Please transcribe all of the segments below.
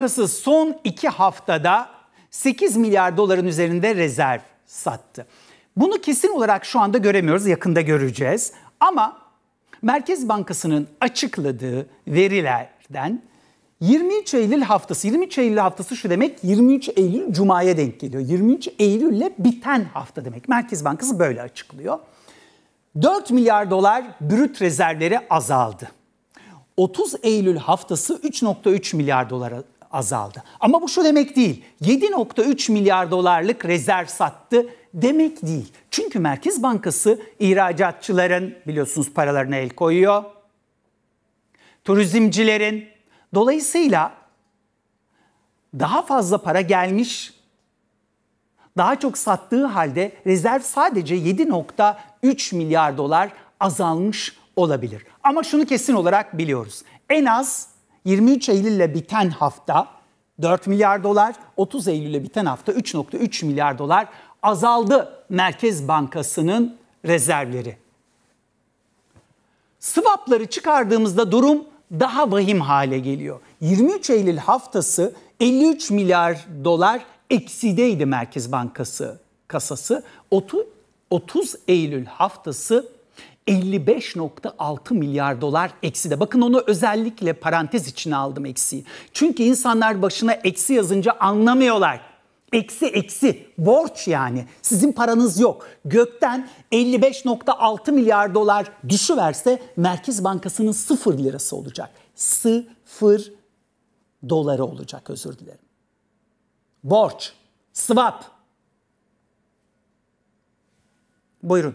Bankası son iki haftada 8 milyar doların üzerinde rezerv sattı. Bunu kesin olarak şu anda göremiyoruz, yakında göreceğiz. Ama Merkez Bankası'nın açıkladığı verilerden 23 Eylül haftası, 23 Eylül haftası şu demek 23 Eylül Cuma'ya denk geliyor. 23 Eylül'le biten hafta demek. Merkez Bankası böyle açıklıyor. 4 milyar dolar brüt rezervleri azaldı. 30 Eylül haftası 3.3 milyar dolara azaldı. Ama bu şu demek değil. 7.3 milyar dolarlık rezerv sattı demek değil. Çünkü Merkez Bankası ihracatçıların biliyorsunuz paralarına el koyuyor. Turizmcilerin dolayısıyla daha fazla para gelmiş daha çok sattığı halde rezerv sadece 7.3 milyar dolar azalmış olabilir. Ama şunu kesin olarak biliyoruz. En az 23 Eylül'le biten hafta 4 milyar dolar, 30 Eylül'le biten hafta 3.3 milyar dolar azaldı Merkez Bankası'nın rezervleri. Swapları çıkardığımızda durum daha vahim hale geliyor. 23 Eylül haftası 53 milyar dolar eksideydi Merkez Bankası kasası. 30 Eylül haftası 55.6 milyar dolar ekside. Bakın onu özellikle parantez içine aldım eksiyi. Çünkü insanlar başına eksi yazınca anlamıyorlar. Eksi eksi borç yani. Sizin paranız yok. Gökten 55.6 milyar dolar düşüverse Merkez Bankası'nın sıfır lirası olacak. Sıfır doları olacak özür dilerim. Borç, swap. Buyurun.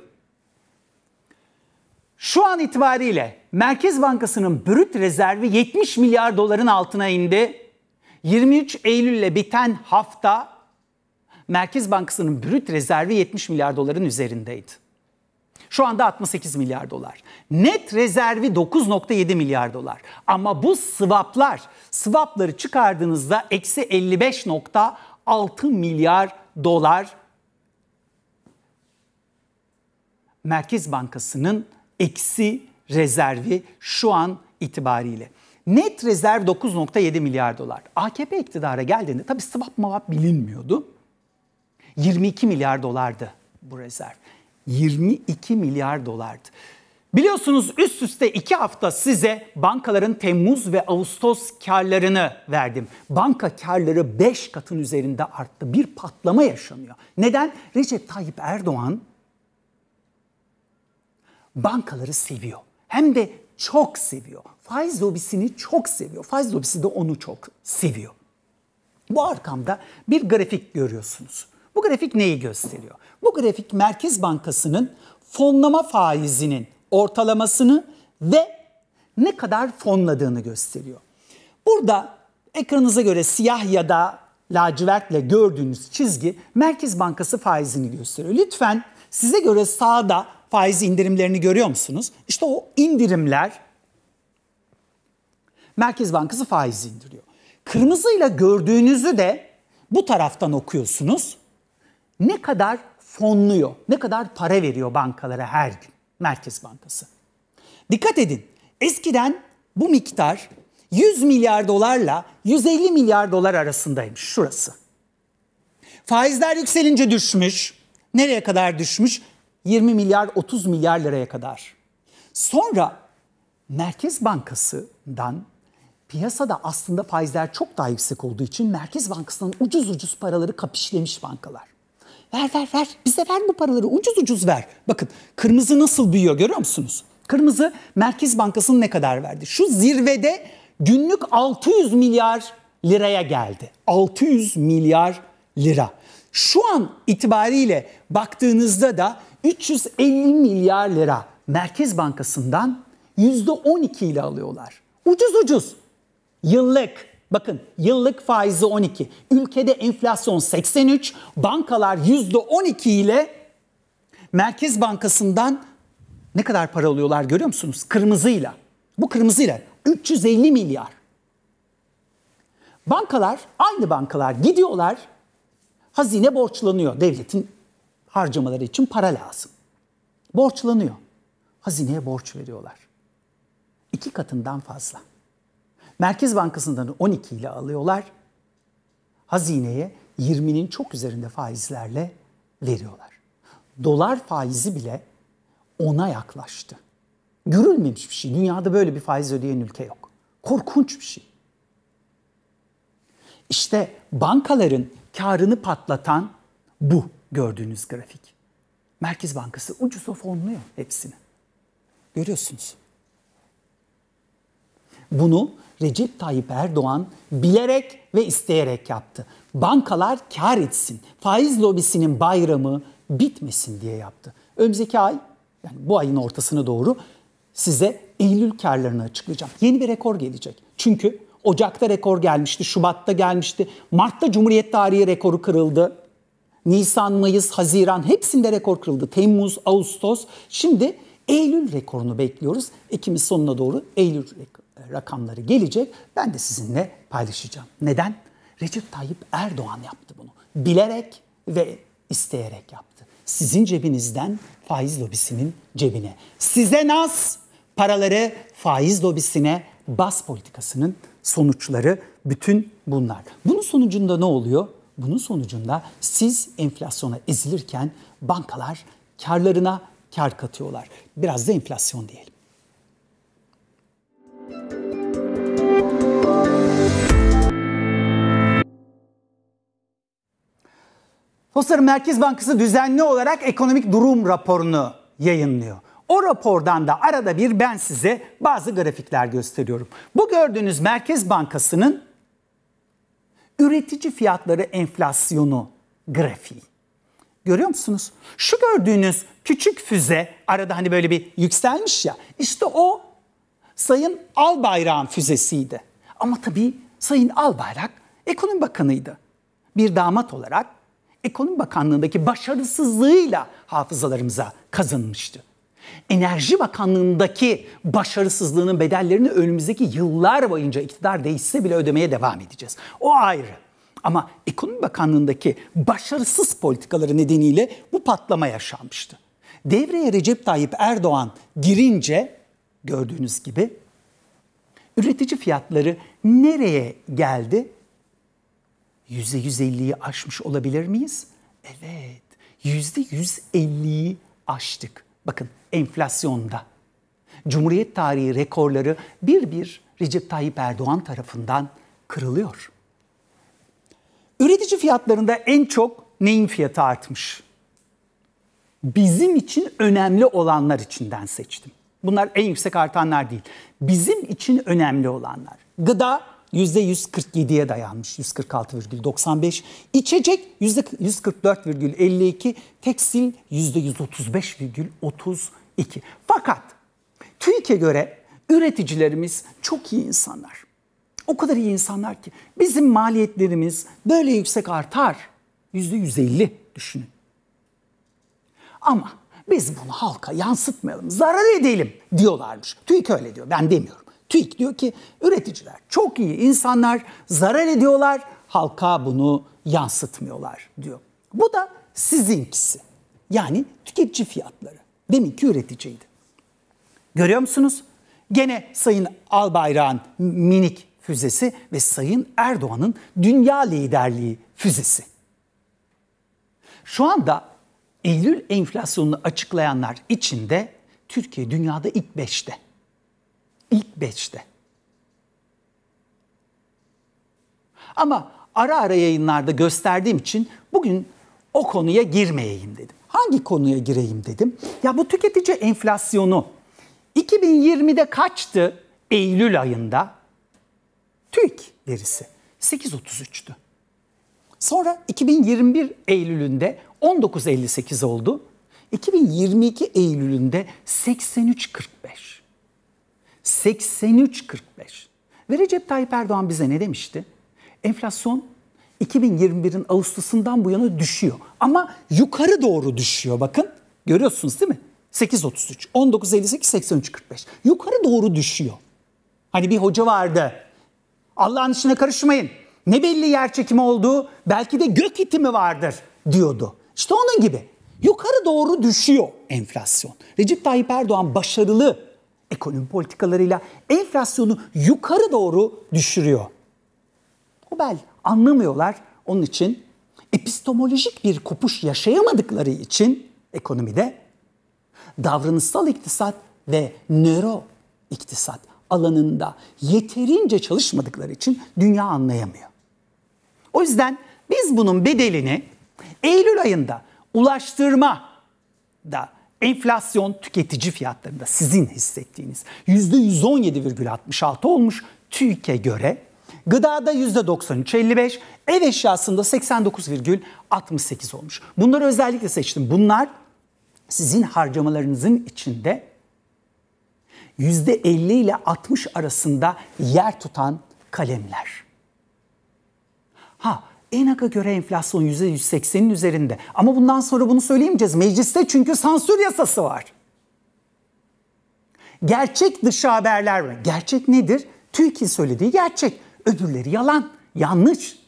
Şu an itibariyle Merkez Bankası'nın brüt rezervi 70 milyar doların altına indi. 23 Eylül ile biten hafta Merkez Bankası'nın brüt rezervi 70 milyar doların üzerindeydi. Şu anda 68 milyar dolar. Net rezervi 9.7 milyar dolar. Ama bu swaplar, swapları çıkardığınızda eksi 55.6 milyar dolar Merkez Bankası'nın eksi rezervi şu an itibariyle. Net rezerv 9.7 milyar dolar. AKP iktidara geldiğinde tabii sıvap mavap bilinmiyordu. 22 milyar dolardı bu rezerv. 22 milyar dolardı. Biliyorsunuz üst üste iki hafta size bankaların Temmuz ve Ağustos karlarını verdim. Banka karları 5 katın üzerinde arttı. Bir patlama yaşanıyor. Neden? Recep Tayyip Erdoğan bankaları seviyor. Hem de çok seviyor. Faiz lobisini çok seviyor. Faiz lobisi de onu çok seviyor. Bu arkamda bir grafik görüyorsunuz. Bu grafik neyi gösteriyor? Bu grafik Merkez Bankası'nın fonlama faizinin ortalamasını ve ne kadar fonladığını gösteriyor. Burada ekranınıza göre siyah ya da lacivertle gördüğünüz çizgi Merkez Bankası faizini gösteriyor. Lütfen size göre sağda faiz indirimlerini görüyor musunuz? İşte o indirimler Merkez Bankası faiz indiriyor. Kırmızıyla gördüğünüzü de bu taraftan okuyorsunuz. Ne kadar fonluyor, ne kadar para veriyor bankalara her gün Merkez Bankası. Dikkat edin. Eskiden bu miktar 100 milyar dolarla 150 milyar dolar arasındaymış şurası. Faizler yükselince düşmüş. Nereye kadar düşmüş? 20 milyar 30 milyar liraya kadar. Sonra Merkez Bankası'dan piyasada aslında faizler çok daha yüksek olduğu için Merkez Bankası'ndan ucuz ucuz paraları kapişlemiş bankalar. Ver ver ver bize ver bu paraları ucuz ucuz ver. Bakın kırmızı nasıl büyüyor görüyor musunuz? Kırmızı Merkez Bankası'nın ne kadar verdi? Şu zirvede günlük 600 milyar liraya geldi. 600 milyar lira. Şu an itibariyle baktığınızda da 350 milyar lira Merkez Bankası'ndan %12 ile alıyorlar. Ucuz ucuz. Yıllık bakın yıllık faizi 12. Ülkede enflasyon 83. Bankalar %12 ile Merkez Bankası'ndan ne kadar para alıyorlar görüyor musunuz? Kırmızıyla. Bu kırmızıyla 350 milyar. Bankalar, aynı bankalar gidiyorlar. Hazine borçlanıyor devletin harcamaları için para lazım. Borçlanıyor. Hazineye borç veriyorlar. İki katından fazla. Merkez Bankası'ndan 12 ile alıyorlar. Hazineye 20'nin çok üzerinde faizlerle veriyorlar. Dolar faizi bile ona yaklaştı. Görülmemiş bir şey. Dünyada böyle bir faiz ödeyen ülke yok. Korkunç bir şey. İşte bankaların karını patlatan bu gördüğünüz grafik. Merkez Bankası ucuza fonluyor hepsini. Görüyorsunuz. Bunu Recep Tayyip Erdoğan bilerek ve isteyerek yaptı. Bankalar kar etsin, faiz lobisinin bayramı bitmesin diye yaptı. Önümüzdeki ay, yani bu ayın ortasına doğru size Eylül karlarını açıklayacağım. Yeni bir rekor gelecek. Çünkü Ocak'ta rekor gelmişti, Şubat'ta gelmişti, Mart'ta Cumhuriyet tarihi rekoru kırıldı. Nisan, Mayıs, Haziran hepsinde rekor kırıldı. Temmuz, Ağustos. Şimdi Eylül rekorunu bekliyoruz. Ekim'in sonuna doğru Eylül e, rakamları gelecek. Ben de sizinle paylaşacağım. Neden? Recep Tayyip Erdoğan yaptı bunu. Bilerek ve isteyerek yaptı. Sizin cebinizden faiz lobisinin cebine. Size naz paraları faiz lobisine bas politikasının sonuçları bütün bunlar. Bunun sonucunda ne oluyor? Bunun sonucunda siz enflasyona ezilirken bankalar karlarına kar katıyorlar. Biraz da enflasyon diyelim. Tosar'ın Merkez Bankası düzenli olarak ekonomik durum raporunu yayınlıyor. O rapordan da arada bir ben size bazı grafikler gösteriyorum. Bu gördüğünüz Merkez Bankası'nın üretici fiyatları enflasyonu grafiği. Görüyor musunuz? Şu gördüğünüz küçük füze arada hani böyle bir yükselmiş ya. İşte o Sayın Albayrak'ın füzesiydi. Ama tabii Sayın Albayrak ekonomi bakanıydı. Bir damat olarak ekonomi bakanlığındaki başarısızlığıyla hafızalarımıza kazınmıştı. Enerji Bakanlığı'ndaki başarısızlığının bedellerini önümüzdeki yıllar boyunca iktidar değişse bile ödemeye devam edeceğiz. O ayrı. Ama Ekonomi Bakanlığı'ndaki başarısız politikaları nedeniyle bu patlama yaşanmıştı. Devreye Recep Tayyip Erdoğan girince gördüğünüz gibi üretici fiyatları nereye geldi? %150'yi aşmış olabilir miyiz? Evet, %150'yi aştık. Bakın enflasyonda Cumhuriyet tarihi rekorları bir bir Recep Tayyip Erdoğan tarafından kırılıyor. Üretici fiyatlarında en çok neyin fiyatı artmış? Bizim için önemli olanlar içinden seçtim. Bunlar en yüksek artanlar değil. Bizim için önemli olanlar. Gıda %147'ye dayanmış 146,95. İçecek %144,52. Tekstil %135,32. Fakat TÜİK'e göre üreticilerimiz çok iyi insanlar. O kadar iyi insanlar ki bizim maliyetlerimiz böyle yüksek artar. %150 düşünün. Ama biz bunu halka yansıtmayalım, zarar edelim diyorlarmış. TÜİK öyle diyor, ben demiyorum. TÜİK diyor ki üreticiler çok iyi insanlar zarar ediyorlar halka bunu yansıtmıyorlar diyor. Bu da sizinkisi yani tüketici fiyatları deminki üreticiydi. Görüyor musunuz? Gene Sayın Albayrak'ın minik füzesi ve Sayın Erdoğan'ın dünya liderliği füzesi. Şu anda Eylül enflasyonunu açıklayanlar içinde Türkiye dünyada ilk beşte. İlk beşte. Ama ara ara yayınlarda gösterdiğim için bugün o konuya girmeyeyim dedim. Hangi konuya gireyim dedim? Ya bu tüketici enflasyonu 2020'de kaçtı Eylül ayında? TÜİK verisi 8.33'tü. Sonra 2021 Eylül'ünde 19.58 oldu. 2022 Eylül'ünde 83.45. 83.45. Ve Recep Tayyip Erdoğan bize ne demişti? Enflasyon 2021'in Ağustos'undan bu yana düşüyor. Ama yukarı doğru düşüyor bakın. Görüyorsunuz değil mi? 8.33, 19.58, 83.45. Yukarı doğru düşüyor. Hani bir hoca vardı. Allah'ın işine karışmayın. Ne belli yer çekimi olduğu belki de gök itimi vardır diyordu. İşte onun gibi. Yukarı doğru düşüyor enflasyon. Recep Tayyip Erdoğan başarılı ekonomi politikalarıyla enflasyonu yukarı doğru düşürüyor. Nobel anlamıyorlar. Onun için epistemolojik bir kopuş yaşayamadıkları için ekonomide davranışsal iktisat ve nöro iktisat alanında yeterince çalışmadıkları için dünya anlayamıyor. O yüzden biz bunun bedelini Eylül ayında ulaştırma da Enflasyon tüketici fiyatlarında sizin hissettiğiniz %117,66 olmuş TÜİK'e göre. Gıdada %93,55, ev eşyasında 89,68 olmuş. Bunları özellikle seçtim. Bunlar sizin harcamalarınızın içinde %50 ile 60 arasında yer tutan kalemler. Ha ENAG'a göre enflasyon %180'in üzerinde. Ama bundan sonra bunu söyleyemeyeceğiz. Mecliste çünkü sansür yasası var. Gerçek dış haberler mi? Gerçek nedir? TÜİK'in söylediği gerçek. Öbürleri yalan, yanlış.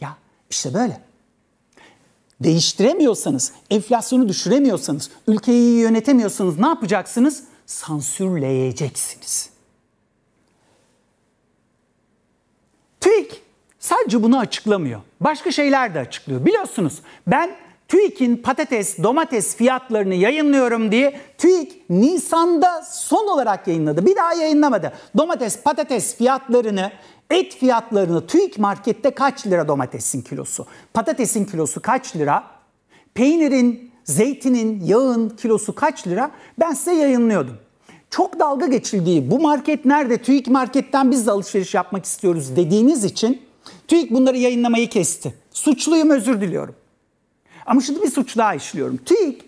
Ya işte böyle. Değiştiremiyorsanız, enflasyonu düşüremiyorsanız, ülkeyi yönetemiyorsanız ne yapacaksınız? Sansürleyeceksiniz. TÜİK sadece bunu açıklamıyor. Başka şeyler de açıklıyor. Biliyorsunuz ben TÜİK'in patates, domates fiyatlarını yayınlıyorum diye TÜİK Nisan'da son olarak yayınladı. Bir daha yayınlamadı. Domates, patates fiyatlarını Et fiyatlarını TÜİK markette kaç lira domatesin kilosu? Patatesin kilosu kaç lira? Peynirin, zeytinin, yağın kilosu kaç lira? Ben size yayınlıyordum. Çok dalga geçildiği bu market nerede? TÜİK marketten biz de alışveriş yapmak istiyoruz dediğiniz için TÜİK bunları yayınlamayı kesti. Suçluyum özür diliyorum. Ama şimdi bir suç daha işliyorum. TÜİK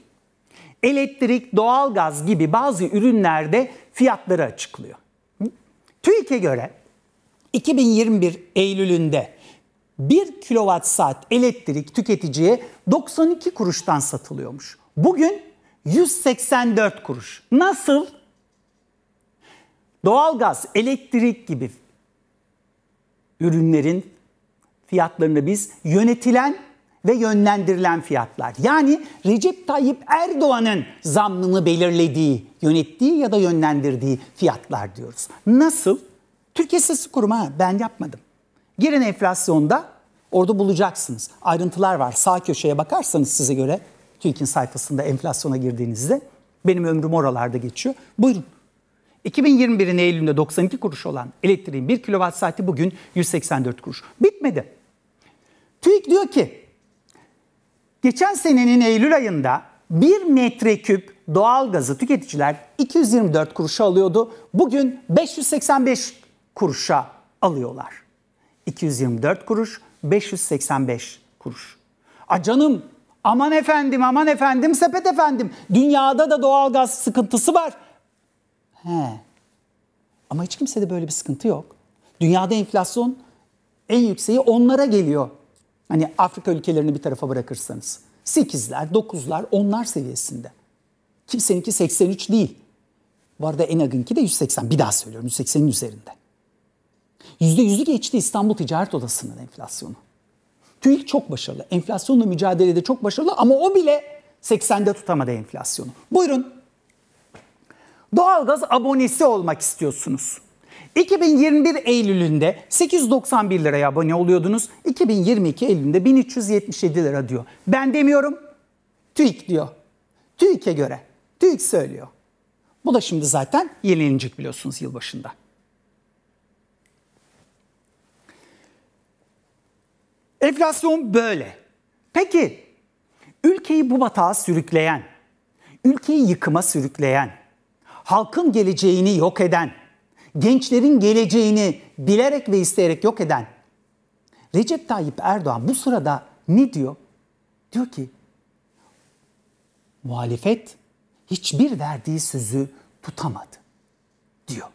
elektrik, doğalgaz gibi bazı ürünlerde fiyatları açıklıyor. TÜİK'e göre 2021 Eylül'ünde 1 kilowatt saat elektrik tüketiciye 92 kuruştan satılıyormuş. Bugün 184 kuruş. Nasıl? Doğalgaz, elektrik gibi ürünlerin fiyatlarını biz yönetilen ve yönlendirilen fiyatlar. Yani Recep Tayyip Erdoğan'ın zammını belirlediği, yönettiği ya da yönlendirdiği fiyatlar diyoruz. Nasıl? Türkiye İstatistik Kurumu ha, ben yapmadım. Girin enflasyonda orada bulacaksınız. Ayrıntılar var. Sağ köşeye bakarsanız size göre TÜİK'in sayfasında enflasyona girdiğinizde benim ömrüm oralarda geçiyor. Buyurun. 2021'in Eylül'ünde 92 kuruş olan elektriğin 1 kilowatt saati bugün 184 kuruş. Bitmedi diyor ki geçen senenin Eylül ayında 1 metreküp doğal gazı tüketiciler 224 kuruşa alıyordu. Bugün 585 kuruşa alıyorlar. 224 kuruş, 585 kuruş. A canım aman efendim aman efendim sepet efendim dünyada da doğal gaz sıkıntısı var. He. Ama hiç kimsede böyle bir sıkıntı yok. Dünyada enflasyon en yükseği onlara geliyor. Hani Afrika ülkelerini bir tarafa bırakırsanız. 8'ler, 9'lar, 10'lar seviyesinde. Kimseninki 83 değil. Bu arada Enag'ınki de 180. Bir daha söylüyorum 180'in üzerinde. %100'ü geçti İstanbul Ticaret Odası'nın enflasyonu. TÜİK çok başarılı. Enflasyonla mücadelede çok başarılı ama o bile 80'de tutamadı enflasyonu. Buyurun. Doğalgaz abonesi olmak istiyorsunuz. 2021 Eylül'ünde 891 liraya abone oluyordunuz. 2022 Eylül'ünde 1377 lira diyor. Ben demiyorum. TÜİK diyor. TÜİK'e göre. TÜİK söylüyor. Bu da şimdi zaten yenilenecek biliyorsunuz yılbaşında. Enflasyon böyle. Peki ülkeyi bu batağa sürükleyen, ülkeyi yıkıma sürükleyen, halkın geleceğini yok eden, gençlerin geleceğini bilerek ve isteyerek yok eden Recep Tayyip Erdoğan bu sırada ne diyor? Diyor ki muhalefet hiçbir verdiği sözü tutamadı diyor.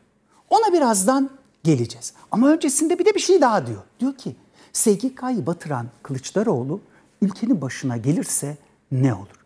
Ona birazdan geleceğiz. Ama öncesinde bir de bir şey daha diyor. Diyor ki SGK'yı batıran Kılıçdaroğlu ülkenin başına gelirse ne olur?